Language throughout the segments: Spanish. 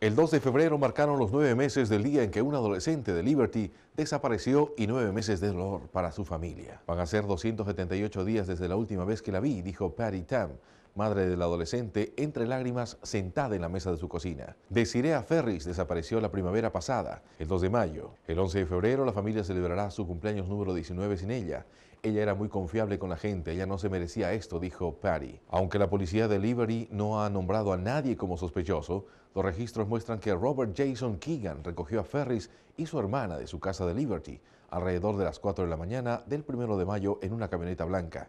El 2 de febrero marcaron los nueve meses del día en que un adolescente de Liberty desapareció y nueve meses de dolor para su familia. Van a ser 278 días desde la última vez que la vi, dijo Patty Tam, madre del adolescente, entre lágrimas sentada en la mesa de su cocina. Desirea Ferris desapareció la primavera pasada, el 2 de mayo. El 11 de febrero la familia celebrará su cumpleaños número 19 sin ella. Ella era muy confiable con la gente, ella no se merecía esto, dijo Patty. Aunque la policía de Liberty no ha nombrado a nadie como sospechoso, los registros muestran que Robert Jason Keegan recogió a Ferris y su hermana de su casa de Liberty alrededor de las 4 de la mañana del 1 de mayo en una camioneta blanca.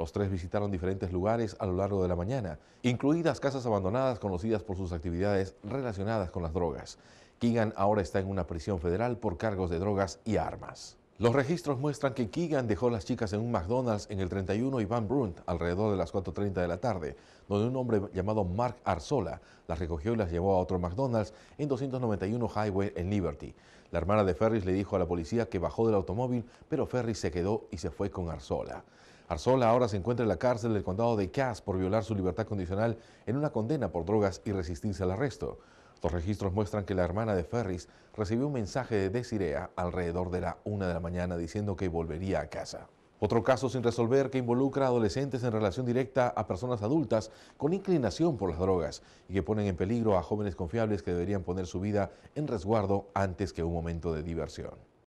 Los tres visitaron diferentes lugares a lo largo de la mañana, incluidas casas abandonadas conocidas por sus actividades relacionadas con las drogas. Keegan ahora está en una prisión federal por cargos de drogas y armas. Los registros muestran que Keegan dejó las chicas en un McDonald's en el 31 y Van Brunt alrededor de las 4.30 de la tarde, donde un hombre llamado Mark Arzola las recogió y las llevó a otro McDonald's en 291 Highway en Liberty. La hermana de Ferris le dijo a la policía que bajó del automóvil, pero Ferris se quedó y se fue con Arzola. Arzola ahora se encuentra en la cárcel del condado de Cass por violar su libertad condicional en una condena por drogas y resistirse al arresto. Los registros muestran que la hermana de Ferris recibió un mensaje de Desirea alrededor de la una de la mañana diciendo que volvería a casa. Otro caso sin resolver que involucra a adolescentes en relación directa a personas adultas con inclinación por las drogas y que ponen en peligro a jóvenes confiables que deberían poner su vida en resguardo antes que un momento de diversión.